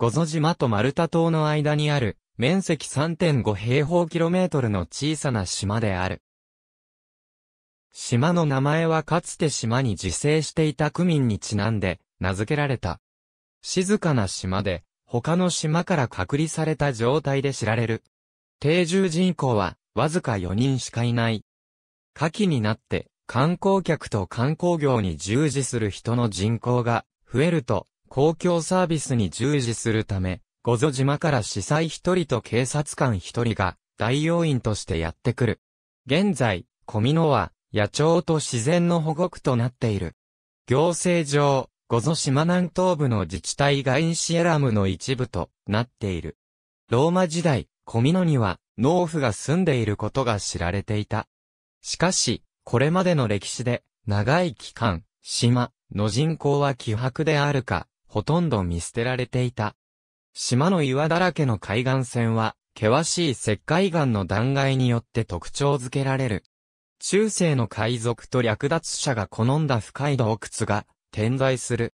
ゴゾ島とマルタ島の間にある、面積3.5平方キロメートルの小さな島である。島の名前はかつて島に自生していた区民にちなんで、名付けられた。静かな島で、他の島から隔離された状態で知られる。定住人口は、わずか4人しかいない。夏季になって、観光客と観光業に従事する人の人口が増えると、公共サービスに従事するため、五ぞ島から司祭一人と警察官一人が大要員としてやってくる。現在、小美ノは野鳥と自然の保護区となっている。行政上、五ぞ島南東部の自治体がインシエラムの一部となっている。ローマ時代、小美ノには農夫が住んでいることが知られていた。しかし、これまでの歴史で長い期間、島の人口は希薄であるか、ほとんど見捨てられていた。島の岩だらけの海岸線は、険しい石灰岩の断崖によって特徴づけられる。中世の海賊と略奪者が好んだ深い洞窟が点在する。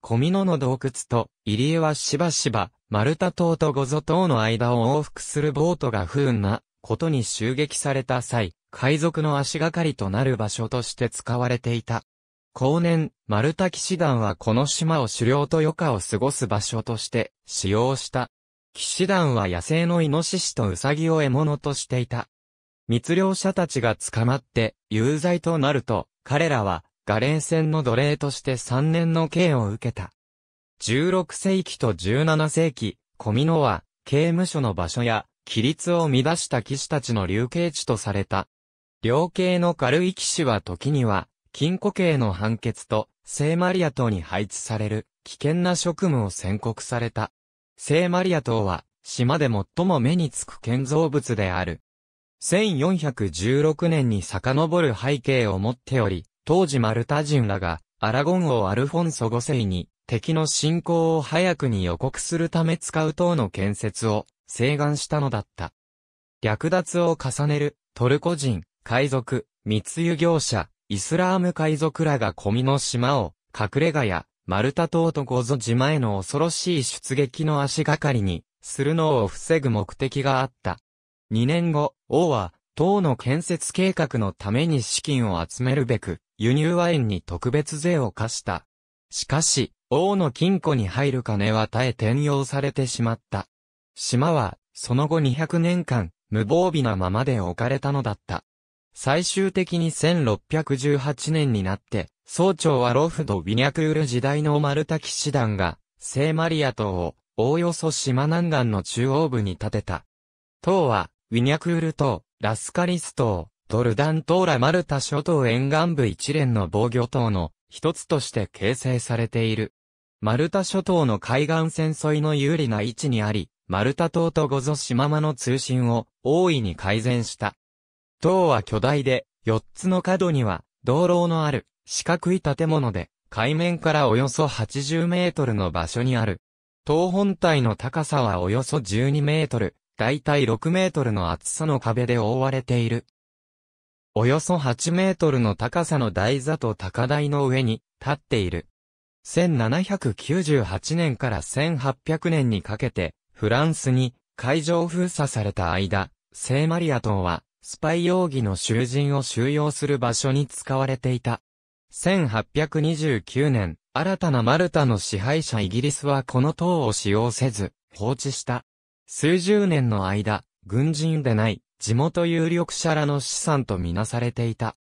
小美濃の洞窟と入江はしばしば丸太島と五座島の間を往復するボートが不運なことに襲撃された際、海賊の足がかりとなる場所として使われていた。後年、丸太騎士団はこの島を狩猟と余暇を過ごす場所として使用した。騎士団は野生のイノシシとウサギを獲物としていた。密猟者たちが捕まって有罪となると、彼らはガレン戦の奴隷として3年の刑を受けた。16世紀と17世紀、コミノは刑務所の場所や規律を乱した騎士たちの流刑地とされた。量刑の軽い騎士は時には禁庫刑の判決と、聖マリア島に配置される、危険な職務を宣告された。聖マリア島は、島で最も目につく建造物である。1416年に遡る背景を持っており、当時マルタ人らが、アラゴン王アルフォンソ5世に、敵の侵攻を早くに予告するため使う塔の建設を、請願したのだった。略奪を重ねる、トルコ人、海賊、密輸業者、イスラーム海賊らがコミの島を、隠れ家や、マルタ島とごぞ島への恐ろしい出撃の足がかりに、するのを防ぐ目的があった。2年後、王は、党の建設計画のために資金を集めるべく、輸入ワインに特別税を課した。しかし、王の金庫に入る金は絶え転用されてしまった。島は、その後200年間、無防備なままで置かれたのだった。最終的に1618年になって、総長はロフド・ビニャクール時代のマルタ騎士団が、聖マリア島を、おおよそ島南岸の中央部に建てた。島は、ウィニャクール島、ラスカリス島、ドルダン島ラマルタ諸島沿岸部一連の防御島の一つとして形成されている。マルタ諸島の海岸線沿いの有利な位置にあり、マルタ島とゴゾ島間の通信を大いに改善した。塔は巨大で、四つの角には、道路のある、四角い建物で、海面からおよそ80メートルの場所にある。塔本体の高さはおよそ12メートル、だいたい6メートルの厚さの壁で覆われている。およそ8メートルの高さの台座と高台の上に立っている。1798年から1800年にかけて、フランスに海上封鎖された間、聖マリア島はスパイ容疑の囚人を収容する場所に使われていた。1829年、新たなマルタの支配者イギリスはこの塔を使用せず、放置した。数十年の間、軍人でない、地元有力者らの資産とみなされていた。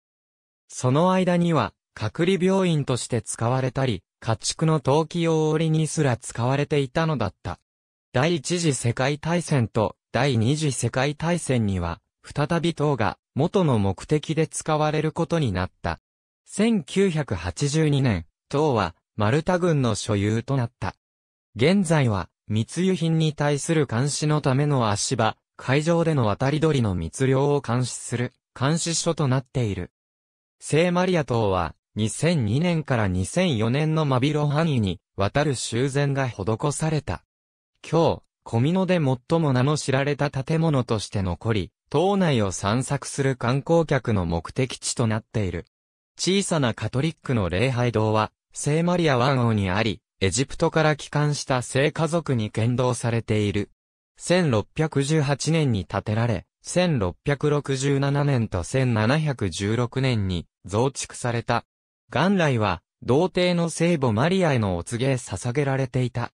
その間には、隔離病院として使われたり、家畜の陶器用織にすら使われていたのだった。第一次世界大戦と第二次世界大戦には、再び塔が元の目的で使われることになった。1982年、塔はマルタ軍の所有となった。現在は密輸品に対する監視のための足場、海上での渡り鳥の密漁を監視する監視所となっている。聖マリア塔は2002年から2004年のマビロ範囲に渡る修繕が施された。今日、小ミノで最も名の知られた建物として残り、島内を散策する観光客の目的地となっている。小さなカトリックの礼拝堂は、聖マリア湾王にあり、エジプトから帰還した聖家族に剣道されている。1618年に建てられ、1667年と1716年に増築された。元来は、童貞の聖母マリアへのお告げ捧げられていた。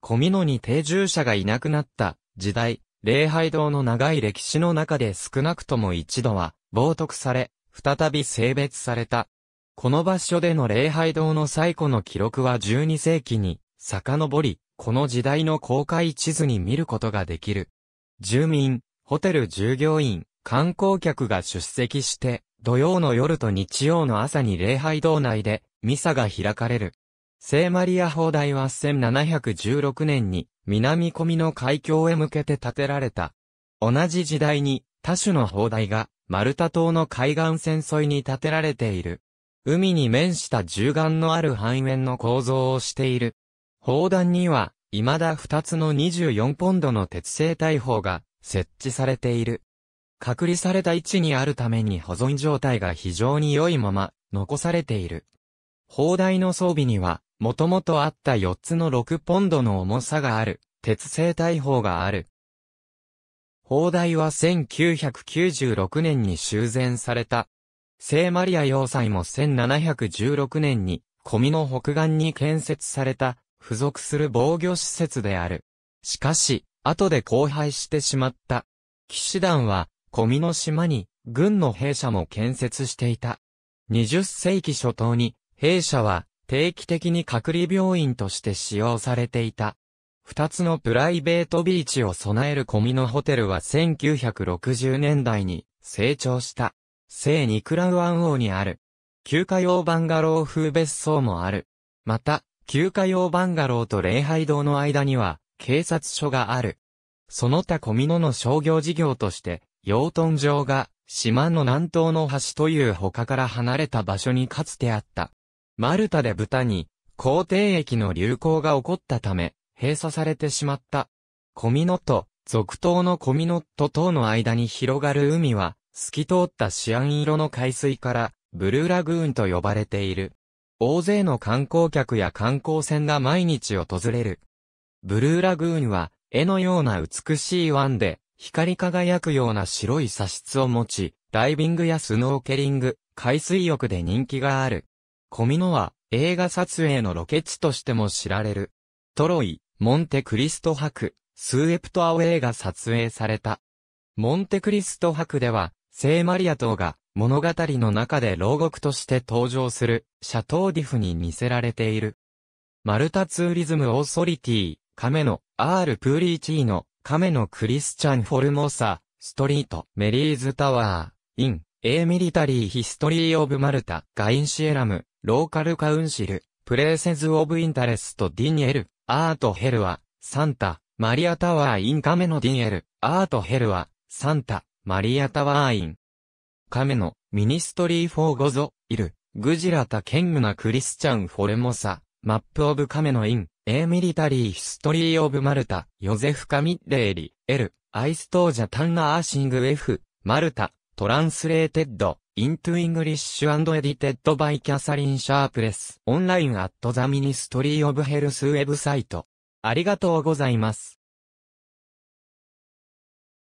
コミノに定住者がいなくなった時代、礼拝堂の長い歴史の中で少なくとも一度は、冒涜され、再び性別された。この場所での礼拝堂の最古の記録は12世紀に遡り、この時代の公開地図に見ることができる。住民、ホテル従業員、観光客が出席して、土曜の夜と日曜の朝に礼拝堂内で、ミサが開かれる。聖マリア砲台は1716年に南込みの海峡へ向けて建てられた。同じ時代に多種の砲台がマルタ島の海岸線沿いに建てられている。海に面した銃眼のある半円の構造をしている。砲弾には未だ2つの24ポンドの鉄製大砲が設置されている。隔離された位置にあるために保存状態が非常に良いまま残されている。砲台の装備にはもともとあった4つの6ポンドの重さがある、鉄製大砲がある。砲台は1996年に修繕された。聖マリア要塞も1716年に、小見の北岸に建設された、付属する防御施設である。しかし、後で荒廃してしまった。騎士団は、小見の島に、軍の兵舎も建設していた。20世紀初頭に、兵舎は、定期的に隔離病院として使用されていた。二つのプライベートビーチを備える込みのホテルは1960年代に成長した。聖ニクラウアン王にある。休暇用バンガロー風別荘もある。また、休暇用バンガローと礼拝堂の間には、警察署がある。その他コミノの商業事業として、養豚場が、島の南東の端という他から離れた場所にかつてあった。マルタで豚に、皇帝液の流行が起こったため、閉鎖されてしまった。コミノと、続島のコミノット等の間に広がる海は、透き通ったシアン色の海水から、ブルーラグーンと呼ばれている。大勢の観光客や観光船が毎日訪れる。ブルーラグーンは、絵のような美しい湾で、光り輝くような白い砂質を持ち、ダイビングやスノーケリング、海水浴で人気がある。コミノは映画撮影のロケ地としても知られる。トロイ、モンテクリスト博、スーエプトアウェイが撮影された。モンテクリスト博では、聖マリア島が物語の中で牢獄として登場するシャトーディフに似せられている。マルタツーリズムオーソリティ、亀のル・プーリーチーの亀のクリスチャンフォルモーサ、ストリート、メリーズタワー、イン、エイ・ミリタリーヒストリーオブマルタ、ガインシエラム、ローカルカウンシル、プレーセズ・オブ・インタレスト・ディニエル、アート・ヘルは、サンタ、マリア・タワー・イン・カメノ・ディニエル、アート・ヘルは、サンタ、マリア・タワー・イン。カメノ、ミニストリー・フォー・ゴゾ、イル、グジラタ・ケングナ・クリスチャン・フォルモサ、マップ・オブ・カメノ・イン、エー・ミリタリー・ヒストリー・オブ・マルタ、ヨゼフ・カミッレーリ、エル、アイストージャ・タンナ・アーシング・ F、マルタ、トランスレーテッド、into English and edited by Catherine Sharpless. Online at the Ministry of Health website. ありがとうございます。